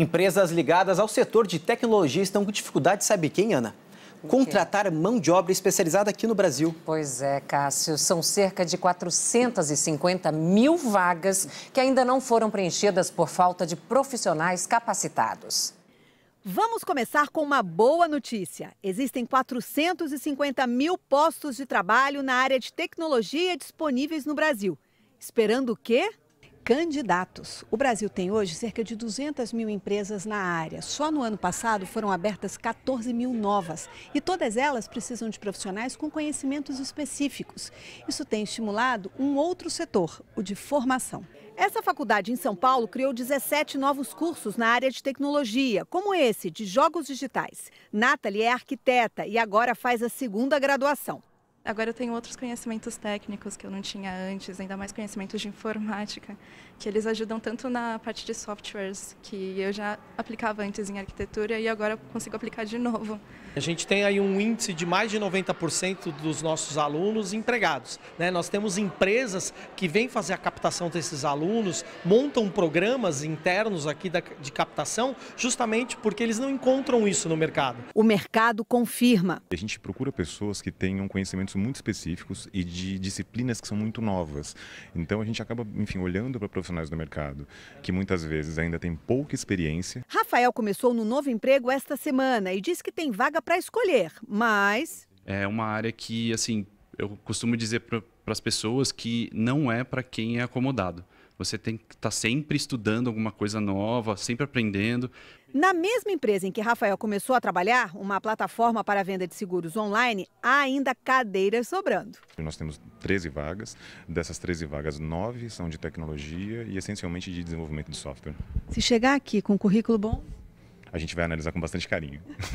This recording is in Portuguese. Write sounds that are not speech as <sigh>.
Empresas ligadas ao setor de tecnologia estão com dificuldade, sabe quem, Ana? contratar mão de obra especializada aqui no Brasil. Pois é, Cássio. São cerca de 450 mil vagas que ainda não foram preenchidas por falta de profissionais capacitados. Vamos começar com uma boa notícia. Existem 450 mil postos de trabalho na área de tecnologia disponíveis no Brasil. Esperando o quê? candidatos. O Brasil tem hoje cerca de 200 mil empresas na área. Só no ano passado foram abertas 14 mil novas e todas elas precisam de profissionais com conhecimentos específicos. Isso tem estimulado um outro setor, o de formação. Essa faculdade em São Paulo criou 17 novos cursos na área de tecnologia, como esse de jogos digitais. Nathalie é arquiteta e agora faz a segunda graduação. Agora eu tenho outros conhecimentos técnicos que eu não tinha antes, ainda mais conhecimentos de informática, que eles ajudam tanto na parte de softwares que eu já aplicava antes em arquitetura e agora consigo aplicar de novo. A gente tem aí um índice de mais de 90% dos nossos alunos empregados. Né? Nós temos empresas que vêm fazer a captação desses alunos, montam programas internos aqui de captação, justamente porque eles não encontram isso no mercado. O mercado confirma. A gente procura pessoas que tenham conhecimentos muito específicos e de disciplinas que são muito novas. Então a gente acaba, enfim, olhando para profissionais do mercado que muitas vezes ainda tem pouca experiência. Rafael começou no novo emprego esta semana e diz que tem vaga para escolher, mas é uma área que assim eu costumo dizer para as pessoas que não é para quem é acomodado. Você tem que estar tá sempre estudando alguma coisa nova, sempre aprendendo. Na mesma empresa em que Rafael começou a trabalhar, uma plataforma para venda de seguros online, há ainda cadeiras sobrando. Nós temos 13 vagas. Dessas 13 vagas, 9 são de tecnologia e essencialmente de desenvolvimento de software. Se chegar aqui com um currículo bom, a gente vai analisar com bastante carinho. <laughs>